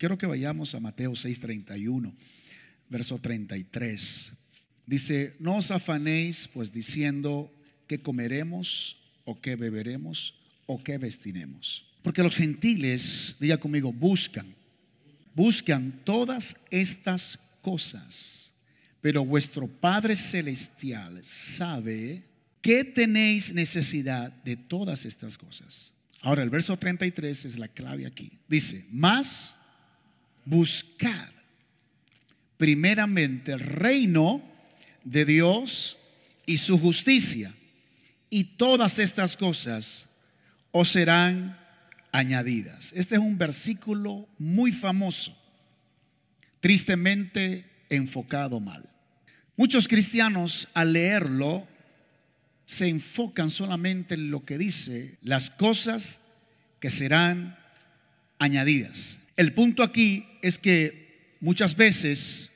Quiero que vayamos a Mateo 6:31, verso 33. Dice, no os afanéis pues diciendo qué comeremos o qué beberemos o qué vestiremos. Porque los gentiles, diga conmigo, buscan, buscan todas estas cosas. Pero vuestro Padre Celestial sabe que tenéis necesidad de todas estas cosas. Ahora el verso 33 es la clave aquí. Dice, más buscar primeramente el reino de Dios y su justicia, y todas estas cosas os serán añadidas. Este es un versículo muy famoso, tristemente enfocado mal. Muchos cristianos al leerlo se enfocan solamente en lo que dice las cosas que serán añadidas. El punto aquí es que muchas veces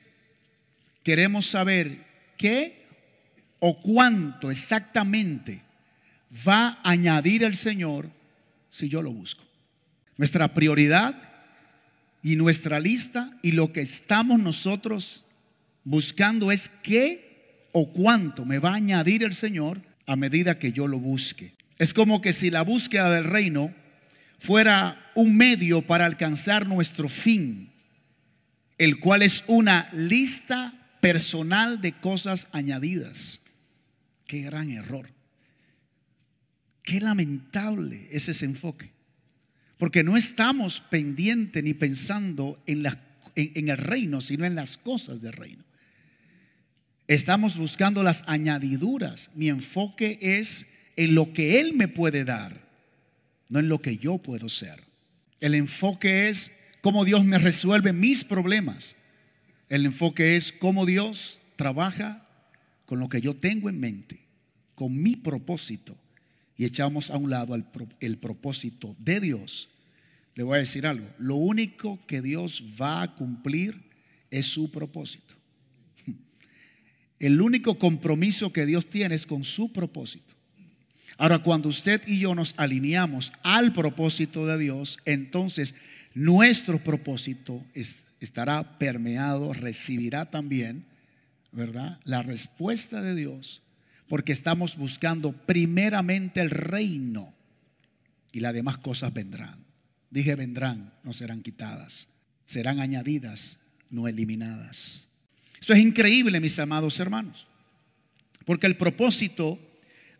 queremos saber qué o cuánto exactamente va a añadir el Señor si yo lo busco. Nuestra prioridad y nuestra lista y lo que estamos nosotros buscando es qué o cuánto me va a añadir el Señor a medida que yo lo busque. Es como que si la búsqueda del reino fuera un medio para alcanzar nuestro fin, el cual es una lista personal de cosas añadidas. Qué gran error. Qué lamentable es ese enfoque. Porque no estamos pendientes ni pensando en, en el reino, sino en las cosas del reino. Estamos buscando las añadiduras. Mi enfoque es en lo que Él me puede dar no en lo que yo puedo ser. El enfoque es cómo Dios me resuelve mis problemas. El enfoque es cómo Dios trabaja con lo que yo tengo en mente, con mi propósito. Y echamos a un lado el propósito de Dios. Le voy a decir algo, lo único que Dios va a cumplir es su propósito. El único compromiso que Dios tiene es con su propósito. Ahora, cuando usted y yo nos alineamos al propósito de Dios, entonces nuestro propósito estará permeado, recibirá también, ¿verdad? La respuesta de Dios, porque estamos buscando primeramente el reino y las demás cosas vendrán. Dije vendrán, no serán quitadas, serán añadidas, no eliminadas. Esto es increíble, mis amados hermanos, porque el propósito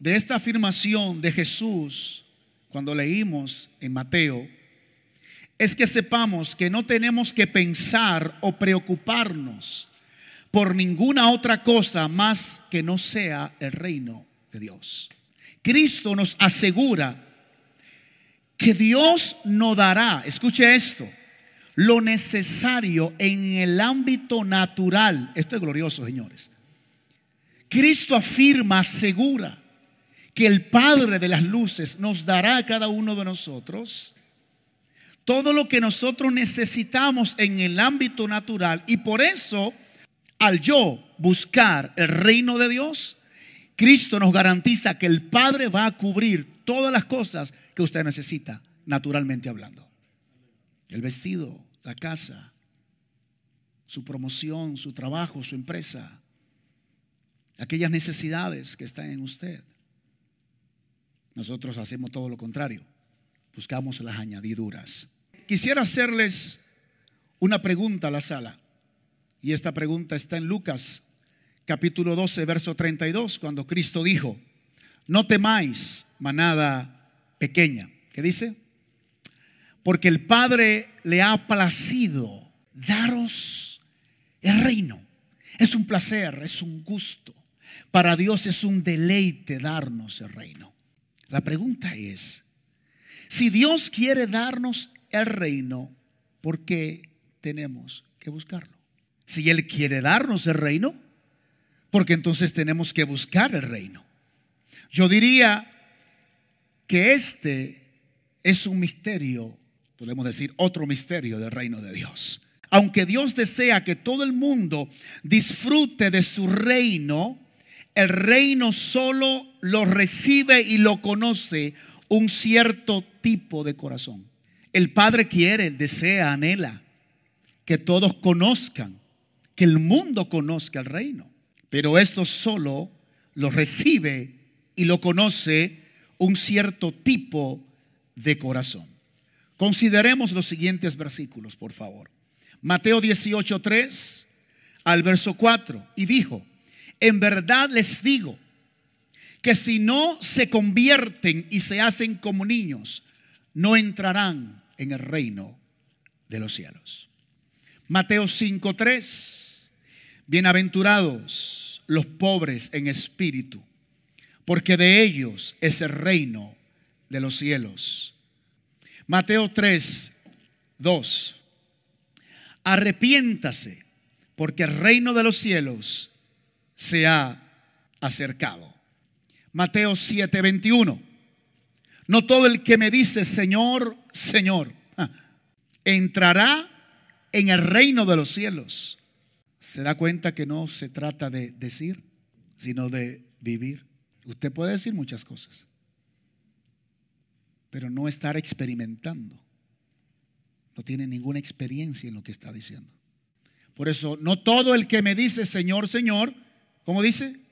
de esta afirmación de Jesús cuando leímos en Mateo es que sepamos que no tenemos que pensar o preocuparnos por ninguna otra cosa más que no sea el reino de Dios. Cristo nos asegura que Dios nos dará, escuche esto, lo necesario en el ámbito natural. Esto es glorioso, señores. Cristo afirma, asegura, que el Padre de las Luces nos dará a cada uno de nosotros, todo lo que nosotros necesitamos en el ámbito natural. Y por eso, al yo buscar el reino de Dios, Cristo nos garantiza que el Padre va a cubrir todas las cosas que usted necesita, naturalmente hablando. El vestido, la casa, su promoción, su trabajo, su empresa, aquellas necesidades que están en usted. Nosotros hacemos todo lo contrario. Buscamos las añadiduras. Quisiera hacerles una pregunta a la sala. Y esta pregunta está en Lucas capítulo 12, verso 32, cuando Cristo dijo, no temáis, manada pequeña. ¿Qué dice? Porque el Padre le ha placido daros el reino. Es un placer, es un gusto. Para Dios es un deleite darnos el reino. La pregunta es, si Dios quiere darnos el reino, ¿por qué tenemos que buscarlo? Si Él quiere darnos el reino, porque entonces tenemos que buscar el reino. Yo diría que este es un misterio, podemos decir otro misterio del reino de Dios. Aunque Dios desea que todo el mundo disfrute de su reino, el reino solo lo recibe y lo conoce un cierto tipo de corazón. El Padre quiere, desea, anhela que todos conozcan, que el mundo conozca el reino. Pero esto solo lo recibe y lo conoce un cierto tipo de corazón. Consideremos los siguientes versículos, por favor. Mateo 18, 3 al verso 4. Y dijo, en verdad les digo, que si no se convierten y se hacen como niños, no entrarán en el reino de los cielos. Mateo 5:3, bienaventurados los pobres en espíritu, porque de ellos es el reino de los cielos. Mateo 3, 2, arrepiéntase, porque el reino de los cielos se ha acercado. Mateo 7:21. No todo el que me dice, Señor, Señor, entrará en el reino de los cielos. Se da cuenta que no se trata de decir, sino de vivir. Usted puede decir muchas cosas, pero no estar experimentando. No tiene ninguna experiencia en lo que está diciendo. Por eso, no todo el que me dice, Señor, Señor, ¿cómo dice?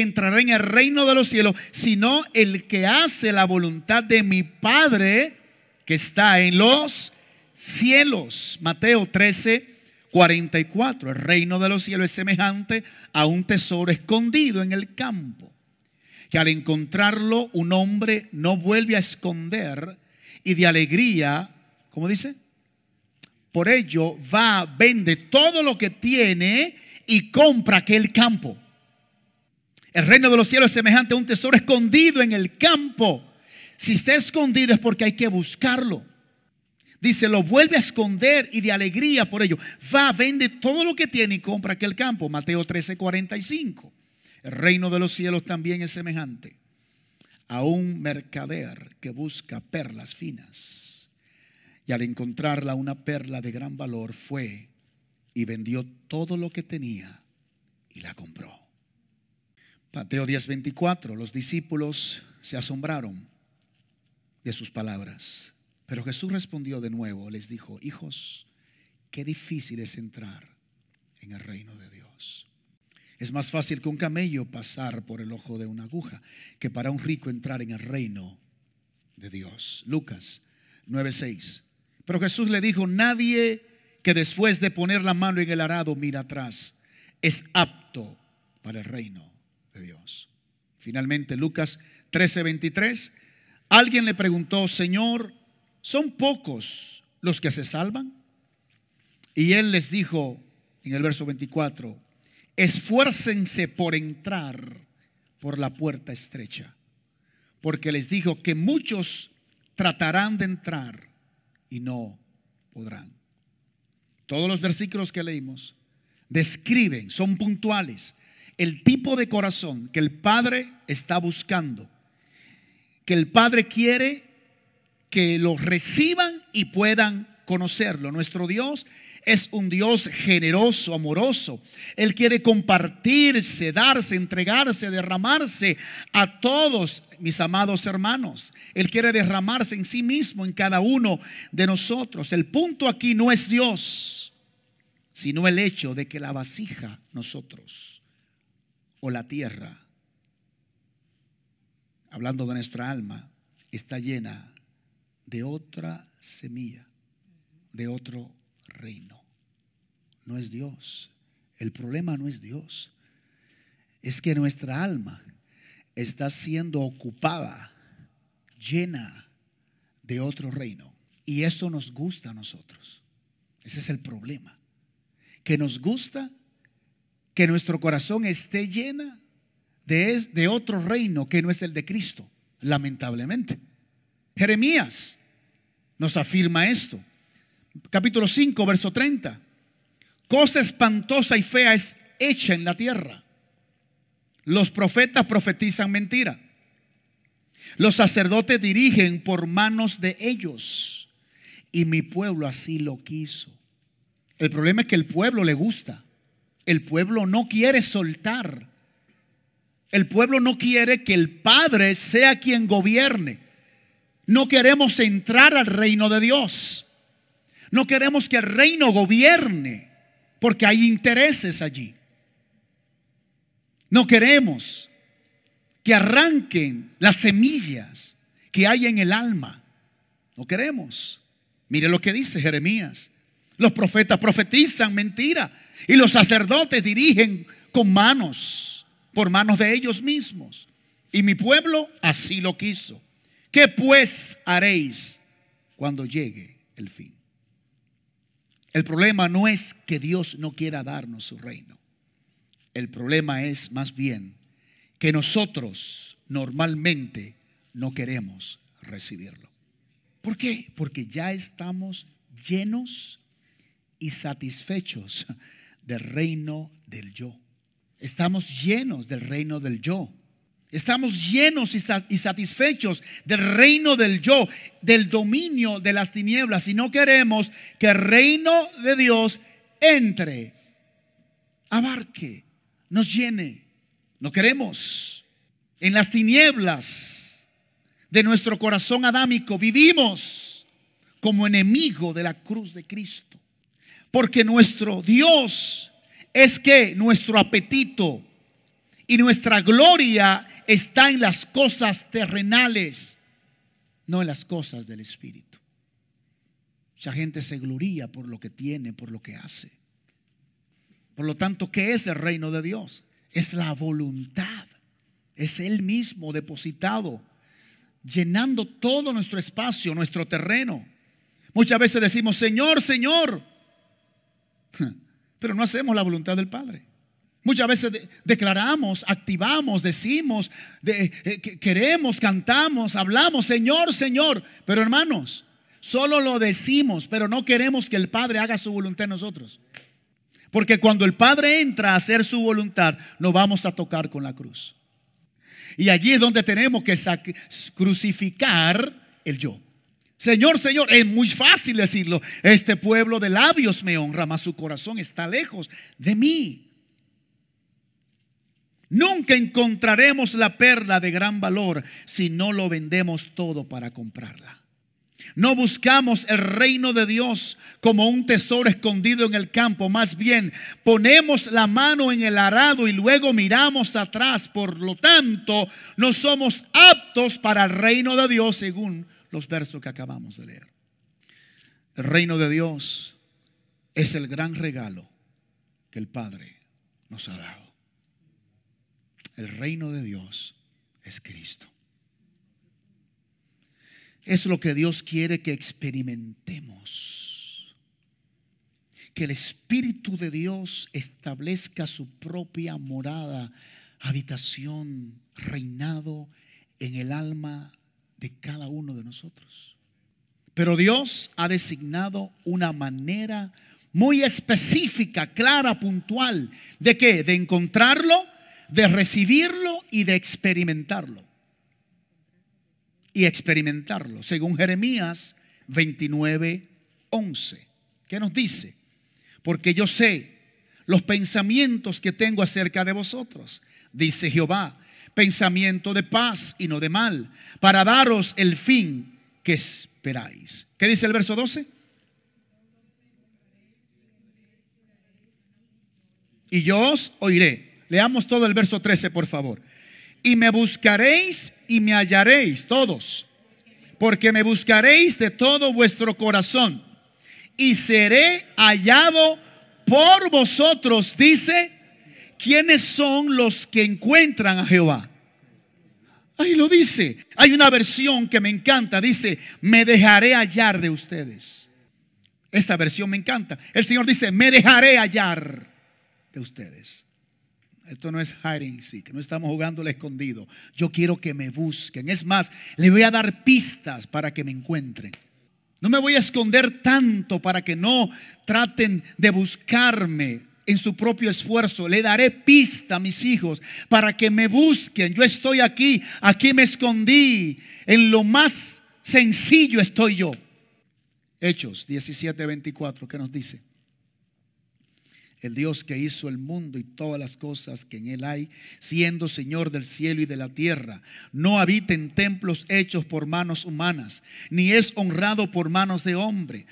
entrará en el reino de los cielos, sino el que hace la voluntad de mi Padre que está en los cielos. Mateo 13:44. El reino de los cielos es semejante a un tesoro escondido en el campo, que al encontrarlo un hombre no vuelve a esconder y de alegría, ¿cómo dice? Por ello va, vende todo lo que tiene y compra aquel campo. El reino de los cielos es semejante a un tesoro escondido en el campo. Si está escondido es porque hay que buscarlo. Dice, lo vuelve a esconder y de alegría por ello. Va, vende todo lo que tiene y compra aquel campo. Mateo 13, El reino de los cielos también es semejante a un mercader que busca perlas finas. Y al encontrarla una perla de gran valor fue y vendió todo lo que tenía y la compró. Mateo 10:24, los discípulos se asombraron de sus palabras. Pero Jesús respondió de nuevo, les dijo, hijos, qué difícil es entrar en el reino de Dios. Es más fácil que un camello pasar por el ojo de una aguja que para un rico entrar en el reino de Dios. Lucas 9:6. Pero Jesús le dijo, nadie que después de poner la mano en el arado mira atrás es apto para el reino de Dios. Finalmente, Lucas 13:23, alguien le preguntó, Señor, ¿son pocos los que se salvan? Y él les dijo en el verso 24, esfuércense por entrar por la puerta estrecha, porque les dijo que muchos tratarán de entrar y no podrán. Todos los versículos que leímos describen, son puntuales, el tipo de corazón que el Padre está buscando, que el Padre quiere que lo reciban y puedan conocerlo. Nuestro Dios es un Dios generoso, amoroso. Él quiere compartirse, darse, entregarse, derramarse a todos mis amados hermanos. Él quiere derramarse en sí mismo, en cada uno de nosotros. El punto aquí no es Dios, sino el hecho de que la vasija nosotros o la tierra, hablando de nuestra alma, está llena de otra semilla, de otro reino. No es Dios. El problema no es Dios. Es que nuestra alma está siendo ocupada, llena de otro reino. Y eso nos gusta a nosotros. Ese es el problema. Que nos gusta que nuestro corazón esté llena de, de otro reino que no es el de Cristo, lamentablemente. Jeremías nos afirma esto. Capítulo 5, verso 30. Cosa espantosa y fea es hecha en la tierra. Los profetas profetizan mentira. Los sacerdotes dirigen por manos de ellos. Y mi pueblo así lo quiso. El problema es que el pueblo le gusta. El pueblo no quiere soltar. El pueblo no quiere que el Padre sea quien gobierne. No queremos entrar al reino de Dios. No queremos que el reino gobierne porque hay intereses allí. No queremos que arranquen las semillas que hay en el alma. No queremos. Mire lo que dice Jeremías. Los profetas profetizan mentira y los sacerdotes dirigen con manos, por manos de ellos mismos. Y mi pueblo así lo quiso. ¿Qué pues haréis cuando llegue el fin? El problema no es que Dios no quiera darnos su reino. El problema es más bien que nosotros normalmente no queremos recibirlo. ¿Por qué? Porque ya estamos llenos y satisfechos del reino del yo. Estamos llenos del reino del yo. Estamos llenos y satisfechos del reino del yo, del dominio de las tinieblas. Y no queremos que el reino de Dios entre, abarque, nos llene. No queremos. En las tinieblas de nuestro corazón adámico vivimos como enemigo de la cruz de Cristo. Porque nuestro Dios es que nuestro apetito y nuestra gloria está en las cosas terrenales, no en las cosas del Espíritu. Mucha gente se gloria por lo que tiene, por lo que hace. Por lo tanto, ¿qué es el reino de Dios? Es la voluntad. Es Él mismo depositado, llenando todo nuestro espacio, nuestro terreno. Muchas veces decimos, Señor, Señor, Pero no hacemos la voluntad del Padre. Muchas veces declaramos, activamos, decimos, eh, queremos, cantamos, hablamos, Señor, Señor. Pero hermanos, solo lo decimos, pero no queremos que el Padre haga su voluntad en nosotros. Porque cuando el Padre entra a hacer su voluntad, no vamos a tocar con la cruz. Y allí es donde tenemos que crucificar el yo. Señor, Señor, es muy fácil decirlo. Este pueblo de labios me honra, mas su corazón está lejos de mí. Nunca encontraremos la perla de gran valor si no lo vendemos todo para comprarla. No buscamos el reino de Dios como un tesoro escondido en el campo, más bien ponemos la mano en el arado y luego miramos atrás. Por lo tanto, no somos aptos para el reino de Dios según los versos que acabamos de leer. El reino de Dios es el gran regalo que el Padre nos ha dado. El reino de Dios es Cristo. Es lo que Dios quiere que experimentemos. Que el Espíritu de Dios establezca su propia morada, habitación, reinado en el alma de cada uno de nosotros. Pero Dios ha designado una manera muy específica, clara, puntual, de qué? De encontrarlo, de recibirlo y de experimentarlo. Y experimentarlo, según Jeremías 29, 11. ¿Qué nos dice? Porque yo sé los pensamientos que tengo acerca de vosotros, dice Jehová, pensamiento de paz y no de mal, para daros el fin que esperáis. ¿Qué dice el verso 12? Y yo os oiré. Leamos todo el verso 13, por favor. Y me buscaréis y me hallaréis todos, porque me buscaréis de todo vuestro corazón. Y seré hallado por vosotros, dice ¿Quiénes son los que encuentran a Jehová? Ahí lo dice. Hay una versión que me encanta. Dice, me dejaré hallar de ustedes. Esta versión me encanta. El Señor dice, me dejaré hallar de ustedes. Esto no es hiding que no estamos jugando al escondido. Yo quiero que me busquen. Es más, le voy a dar pistas para que me encuentren. No me voy a esconder tanto para que no traten de buscarme en su propio esfuerzo. Le daré pista a mis hijos para que me busquen. Yo estoy aquí, aquí me escondí. En lo más sencillo estoy yo. Hechos 17:24, ¿qué nos dice? El Dios que hizo el mundo y todas las cosas que en él hay, siendo Señor del cielo y de la tierra, no habita en templos hechos por manos humanas, ni es honrado por manos de hombre,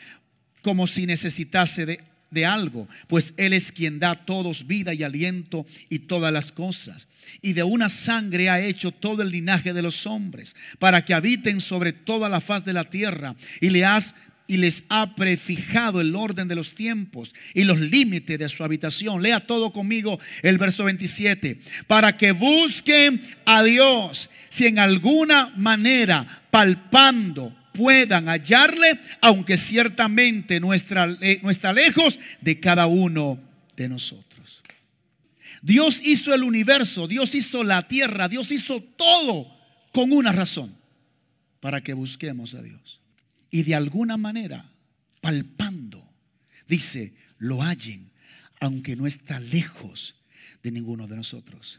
como si necesitase de de algo, pues Él es quien da todos vida y aliento y todas las cosas. Y de una sangre ha hecho todo el linaje de los hombres, para que habiten sobre toda la faz de la tierra, y le has y les ha prefijado el orden de los tiempos y los límites de su habitación. Lea todo conmigo el verso 27. Para que busquen a Dios, si en alguna manera, palpando, puedan hallarle, aunque ciertamente no está, eh, lejos de cada uno de nosotros. Dios hizo el universo, Dios hizo la tierra, Dios hizo todo con una razón, para que busquemos a Dios. Y de alguna manera, palpando, dice, lo hallen, aunque no está lejos de ninguno de nosotros.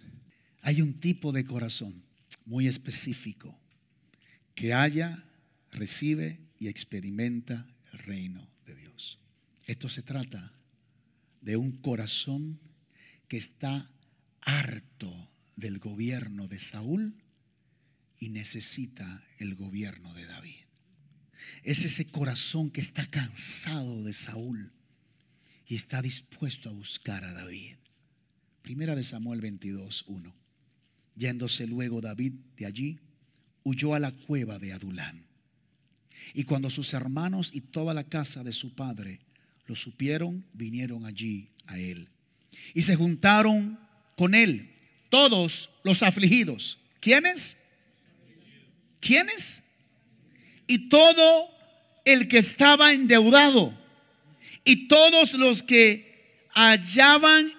Hay un tipo de corazón muy específico que haya recibe y experimenta el reino de Dios. Esto se trata de un corazón que está harto del gobierno de Saúl y necesita el gobierno de David. Es ese corazón que está cansado de Saúl y está dispuesto a buscar a David. Primera de Samuel 22, 1. Yéndose luego David de allí, huyó a la cueva de Adulán. Y cuando sus hermanos y toda la casa de su padre lo supieron, vinieron allí a él. Y se juntaron con él todos los afligidos. ¿Quiénes? ¿Quiénes? Y todo el que estaba endeudado. Y todos los que hallaban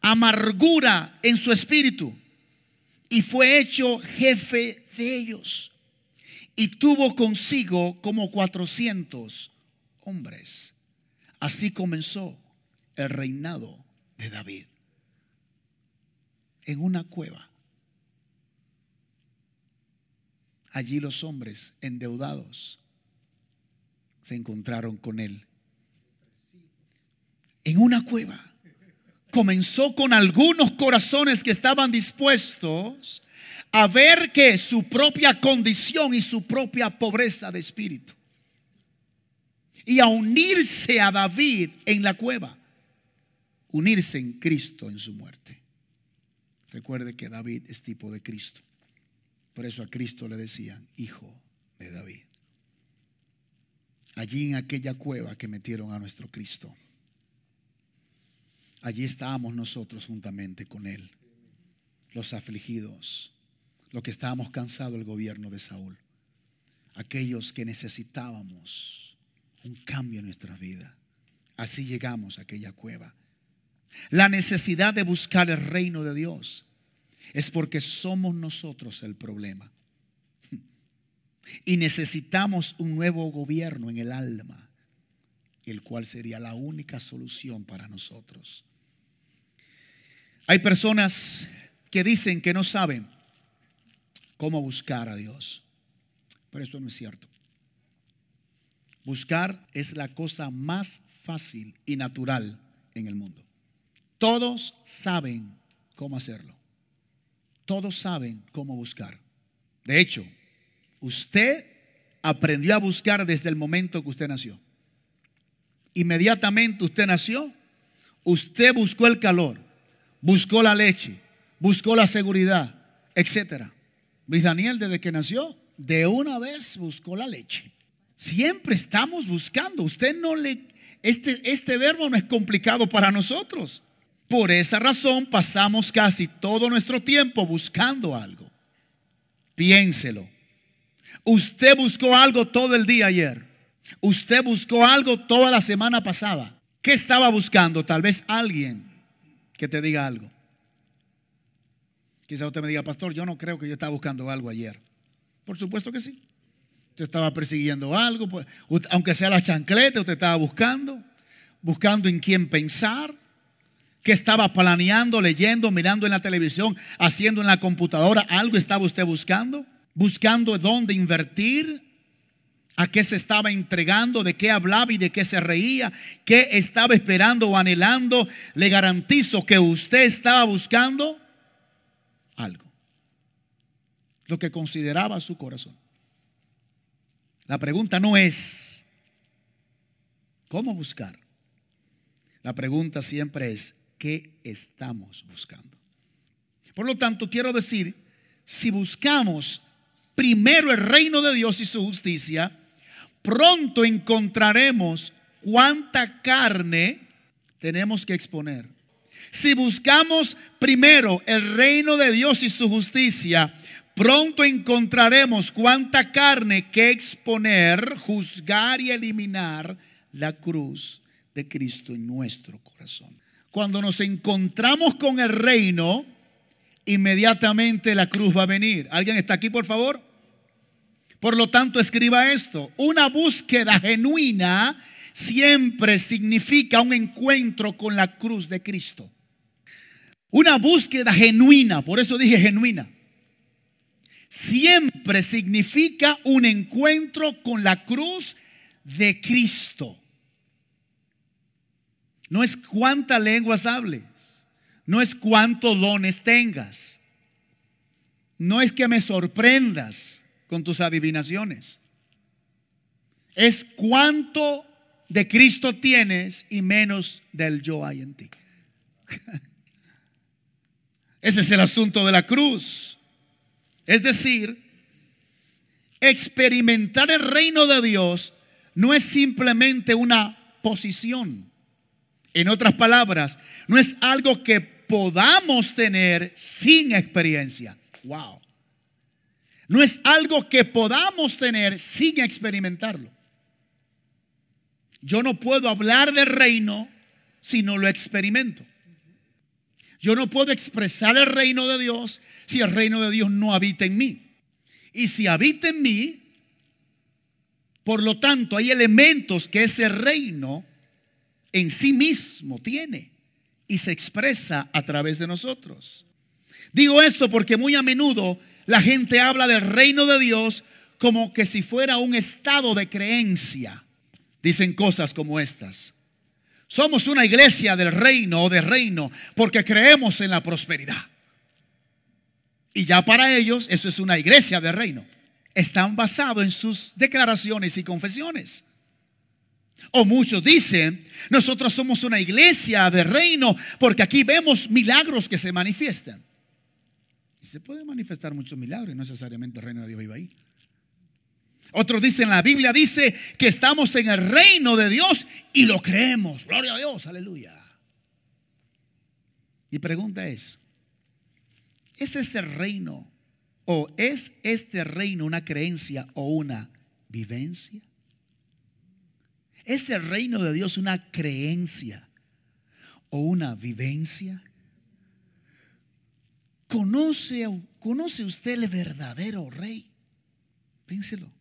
amargura en su espíritu. Y fue hecho jefe de ellos y tuvo consigo como 400 hombres. Así comenzó el reinado de David en una cueva. Allí los hombres endeudados se encontraron con él. En una cueva. Comenzó con algunos corazones que estaban dispuestos a ver que su propia condición y su propia pobreza de espíritu. Y a unirse a David en la cueva. Unirse en Cristo en su muerte. Recuerde que David es tipo de Cristo. Por eso a Cristo le decían hijo de David. Allí en aquella cueva que metieron a nuestro Cristo. Allí estábamos nosotros juntamente con Él, los afligidos, lo que estábamos cansados del gobierno de Saúl. Aquellos que necesitábamos un cambio en nuestra vida. Así llegamos a aquella cueva. La necesidad de buscar el reino de Dios es porque somos nosotros el problema. Y necesitamos un nuevo gobierno en el alma, el cual sería la única solución para nosotros. Hay personas que dicen que no saben cómo buscar a Dios. Pero esto no es cierto. Buscar es la cosa más fácil y natural en el mundo. Todos saben cómo hacerlo. Todos saben cómo buscar. De hecho, usted aprendió a buscar desde el momento que usted nació. Inmediatamente usted nació, usted buscó el calor, buscó la leche, buscó la seguridad, etcétera. Luis Daniel, desde que nació, de una vez buscó la leche. Siempre estamos buscando. Usted no le. Este, este verbo no es complicado para nosotros. Por esa razón pasamos casi todo nuestro tiempo buscando algo. Piénselo. Usted buscó algo todo el día ayer. Usted buscó algo toda la semana pasada. ¿Qué estaba buscando? Tal vez alguien que te diga algo. Quizá usted me diga, pastor, yo no creo que yo estaba buscando algo ayer. Por supuesto que sí. Usted estaba persiguiendo algo, pues, aunque sea la chancleta, usted estaba buscando, buscando en quién pensar, qué estaba planeando, leyendo, mirando en la televisión, haciendo en la computadora, algo estaba usted buscando, buscando dónde invertir, a qué se estaba entregando, de qué hablaba y de qué se reía, qué estaba esperando o anhelando. Le garantizo que usted estaba buscando algo. Lo que consideraba su corazón. La pregunta no es cómo buscar. La pregunta siempre es qué estamos buscando. Por lo tanto, quiero decir, si buscamos primero el reino de Dios y su justicia, pronto encontraremos cuánta carne tenemos que exponer si buscamos primero el reino de Dios y su justicia, pronto encontraremos cuánta carne que exponer, juzgar y eliminar la cruz de Cristo en nuestro corazón. Cuando nos encontramos con el reino, inmediatamente la cruz va a venir. ¿Alguien está aquí, por favor? Por lo tanto, escriba esto. Una búsqueda genuina siempre significa un encuentro con la cruz de Cristo. Una búsqueda genuina, por eso dije genuina, siempre significa un encuentro con la cruz de Cristo. No es cuántas lenguas hables, no es cuántos dones tengas, no es que me sorprendas con tus adivinaciones, es cuánto de Cristo tienes y menos del yo hay en ti. Ese es el asunto de la cruz. Es decir, experimentar el reino de Dios no es simplemente una posición. En otras palabras, no es algo que podamos tener sin experiencia. Wow. No es algo que podamos tener sin experimentarlo. Yo no puedo hablar del reino si no lo experimento. Yo no puedo expresar el reino de Dios si el reino de Dios no habita en mí. Y si habita en mí, por lo tanto, hay elementos que ese reino en sí mismo tiene y se expresa a través de nosotros. Digo esto porque muy a menudo la gente habla del reino de Dios como que si fuera un estado de creencia. Dicen cosas como estas. Somos una iglesia del reino o de reino porque creemos en la prosperidad. Y ya para ellos eso es una iglesia de reino. Están basados en sus declaraciones y confesiones. O muchos dicen, nosotros somos una iglesia de reino porque aquí vemos milagros que se manifiestan. Y se pueden manifestar muchos milagros y no necesariamente el reino de Dios vive ahí. Otros dicen, la Biblia dice que estamos en el reino de Dios y lo creemos. Gloria a Dios, aleluya. Mi pregunta es, ¿es ese reino o es este reino una creencia o una vivencia? ¿Es el reino de Dios una creencia o una vivencia? ¿Conoce, conoce usted el verdadero rey? Piénselo.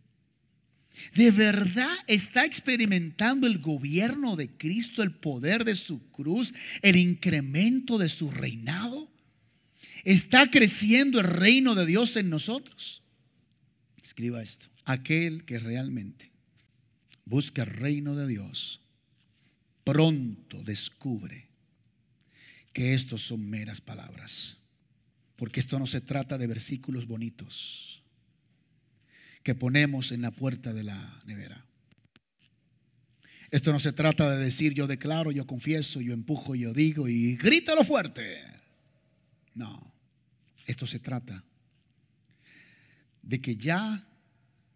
¿De verdad está experimentando el gobierno de Cristo, el poder de su cruz, el incremento de su reinado? ¿Está creciendo el reino de Dios en nosotros? Escriba esto. Aquel que realmente busca el reino de Dios, pronto descubre que estos son meras palabras. Porque esto no se trata de versículos bonitos que ponemos en la puerta de la nevera. Esto no se trata de decir yo declaro, yo confieso, yo empujo, yo digo y grítalo fuerte. No, esto se trata de que ya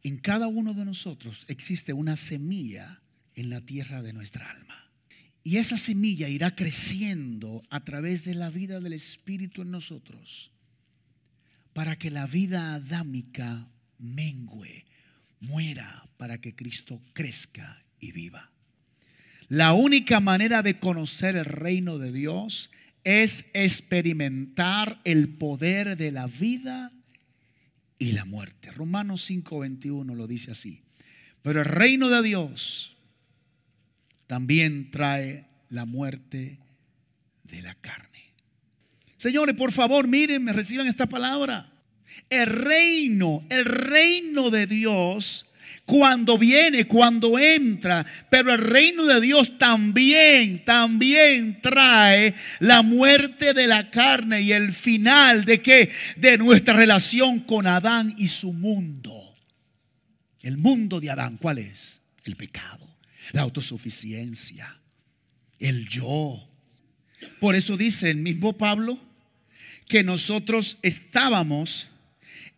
en cada uno de nosotros existe una semilla en la tierra de nuestra alma. Y esa semilla irá creciendo a través de la vida del Espíritu en nosotros para que la vida adámica mengüe, muera para que Cristo crezca y viva. La única manera de conocer el reino de Dios es experimentar el poder de la vida y la muerte. Romanos 5:21 lo dice así. Pero el reino de Dios también trae la muerte de la carne. Señores, por favor, miren, me reciban esta palabra. El reino, el reino de Dios, cuando viene, cuando entra, pero el reino de Dios también, también trae la muerte de la carne y el final de qué? De nuestra relación con Adán y su mundo. El mundo de Adán, ¿cuál es? El pecado, la autosuficiencia, el yo. Por eso dice el mismo Pablo que nosotros estábamos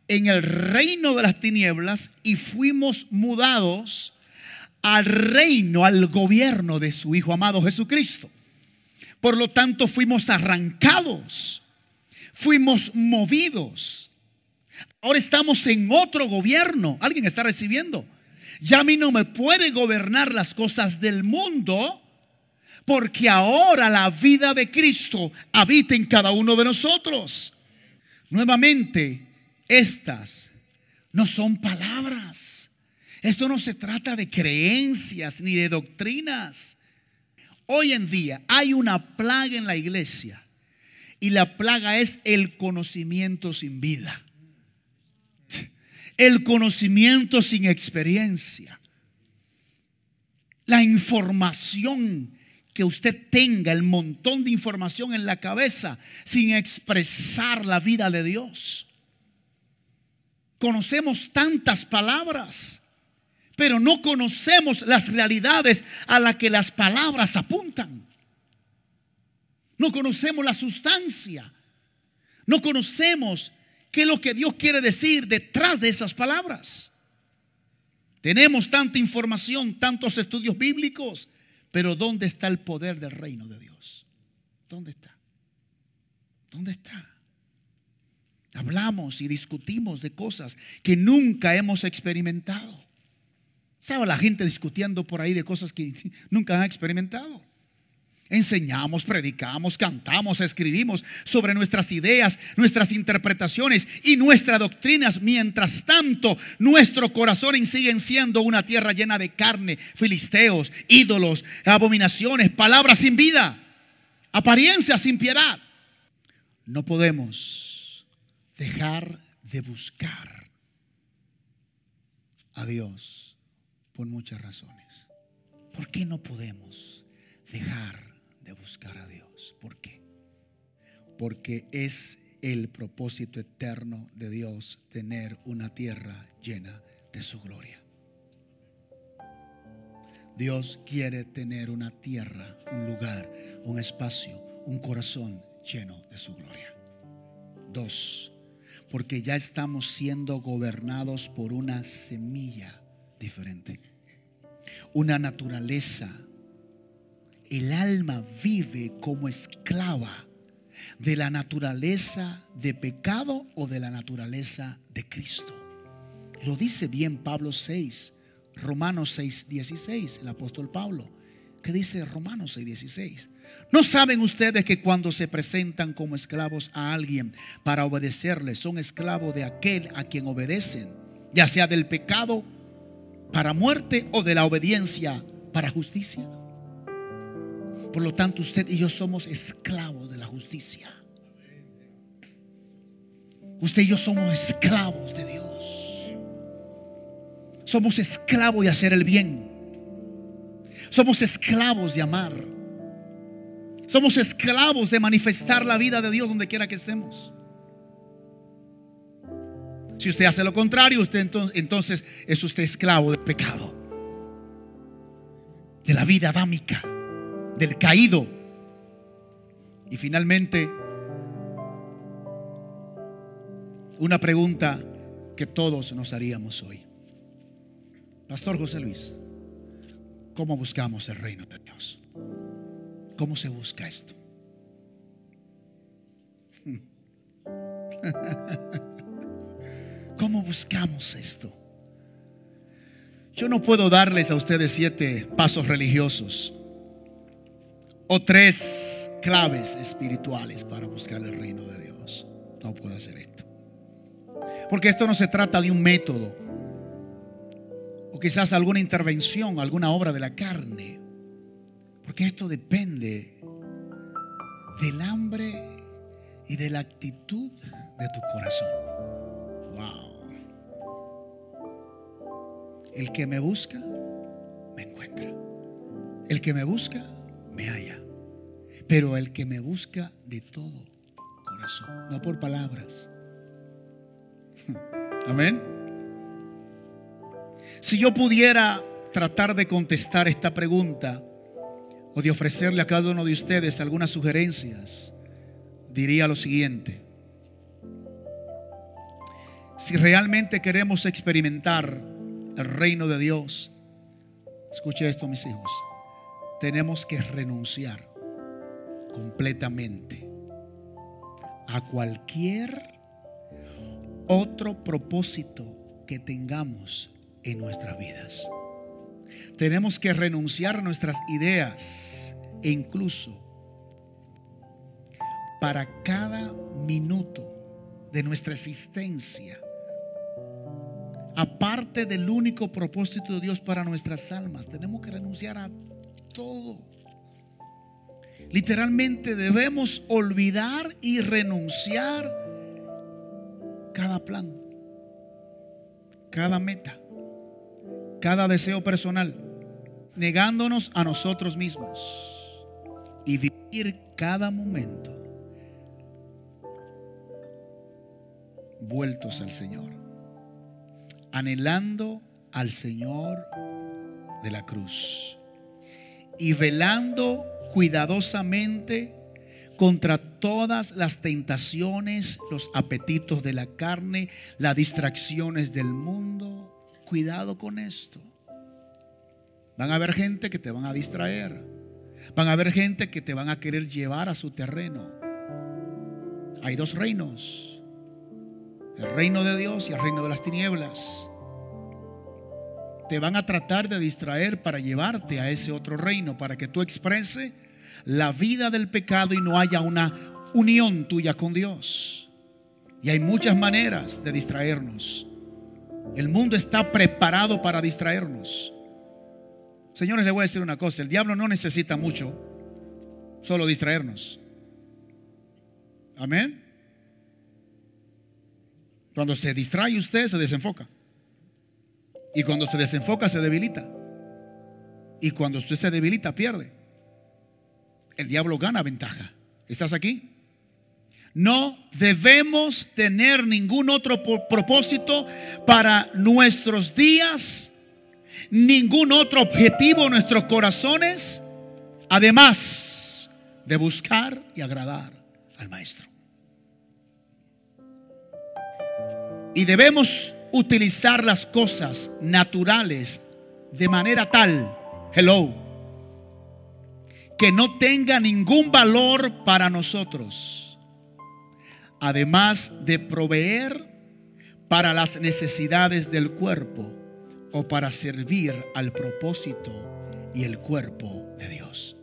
en el reino de las tinieblas y fuimos mudados al reino, al gobierno de su Hijo amado Jesucristo. Por lo tanto, fuimos arrancados, fuimos movidos. Ahora estamos en otro gobierno. ¿Alguien está recibiendo? Ya a mí no me puede gobernar las cosas del mundo porque ahora la vida de Cristo habita en cada uno de nosotros. Nuevamente, estas no son palabras. Esto no se trata de creencias ni de doctrinas. Hoy en día hay una plaga en la iglesia y la plaga es el conocimiento sin vida. El conocimiento sin experiencia. La información que usted tenga, el montón de información en la cabeza sin expresar la vida de Dios. Conocemos tantas palabras, pero no conocemos las realidades a las que las palabras apuntan. No conocemos la sustancia. No conocemos qué es lo que Dios quiere decir detrás de esas palabras. Tenemos tanta información, tantos estudios bíblicos, pero ¿dónde está el poder del reino de Dios? ¿Dónde está? ¿Dónde está? Hablamos y discutimos de cosas que nunca hemos experimentado. Sabe la gente discutiendo por ahí de cosas que nunca han experimentado. Enseñamos, predicamos, cantamos, escribimos sobre nuestras ideas, nuestras interpretaciones y nuestras doctrinas. Mientras tanto, nuestro corazón sigue siendo una tierra llena de carne, filisteos, ídolos, abominaciones, palabras sin vida, apariencias sin piedad. No podemos dejar de buscar a Dios por muchas razones. ¿Por qué no podemos dejar de buscar a Dios? ¿Por qué? Porque es el propósito eterno de Dios tener una tierra llena de su gloria. Dios quiere tener una tierra, un lugar, un espacio, un corazón lleno de su gloria. Dos, porque ya estamos siendo gobernados por una semilla diferente, una naturaleza. El alma vive como esclava de la naturaleza de pecado o de la naturaleza de Cristo. Lo dice bien Pablo 6, Romanos 6, 16, el apóstol Pablo. ¿Qué dice Romanos 6, 16? ¿No saben ustedes que cuando se presentan como esclavos a alguien para obedecerle, son esclavos de aquel a quien obedecen, ya sea del pecado para muerte o de la obediencia para justicia? Por lo tanto, usted y yo somos esclavos de la justicia. Usted y yo somos esclavos de Dios. Somos esclavos de hacer el bien. Somos esclavos de amar. Somos esclavos de manifestar la vida de Dios donde quiera que estemos. Si usted hace lo contrario, usted entonces, entonces es usted esclavo del pecado, de la vida adámica, del caído. Y finalmente, una pregunta que todos nos haríamos hoy. Pastor José Luis, ¿cómo buscamos el reino de Dios? ¿Cómo se busca esto? ¿Cómo buscamos esto? Yo no puedo darles a ustedes siete pasos religiosos o tres claves espirituales para buscar el reino de Dios. No puedo hacer esto. Porque esto no se trata de un método o quizás alguna intervención, alguna obra de la carne. Porque esto depende del hambre y de la actitud de tu corazón. Wow. El que me busca, me encuentra. El que me busca, me halla. Pero el que me busca de todo corazón, no por palabras. Amén. Si yo pudiera tratar de contestar esta pregunta, o de ofrecerle a cada uno de ustedes algunas sugerencias, diría lo siguiente. Si realmente queremos experimentar el reino de Dios, escuche esto mis hijos, tenemos que renunciar completamente a cualquier otro propósito que tengamos en nuestras vidas. Tenemos que renunciar a nuestras ideas e incluso para cada minuto de nuestra existencia, aparte del único propósito de Dios para nuestras almas, tenemos que renunciar a todo. Literalmente debemos olvidar y renunciar cada plan, cada meta, cada deseo personal negándonos a nosotros mismos y vivir cada momento vueltos al Señor, anhelando al Señor de la cruz y velando cuidadosamente contra todas las tentaciones, los apetitos de la carne, las distracciones del mundo. Cuidado con esto. Van a haber gente que te van a distraer. Van a haber gente que te van a querer llevar a su terreno. Hay dos reinos. El reino de Dios y el reino de las tinieblas. Te van a tratar de distraer para llevarte a ese otro reino, para que tú exprese la vida del pecado y no haya una unión tuya con Dios. Y hay muchas maneras de distraernos. El mundo está preparado para distraernos. Señores, les voy a decir una cosa, el diablo no necesita mucho, solo distraernos. Amén. Cuando se distrae usted, se desenfoca. Y cuando se desenfoca, se debilita. Y cuando usted se debilita, pierde. El diablo gana ventaja. ¿Estás aquí? No debemos tener ningún otro propósito para nuestros días ningún otro objetivo en nuestros corazones, además de buscar y agradar al Maestro. Y debemos utilizar las cosas naturales de manera tal, hello, que no tenga ningún valor para nosotros, además de proveer para las necesidades del cuerpo o para servir al propósito y el cuerpo de Dios.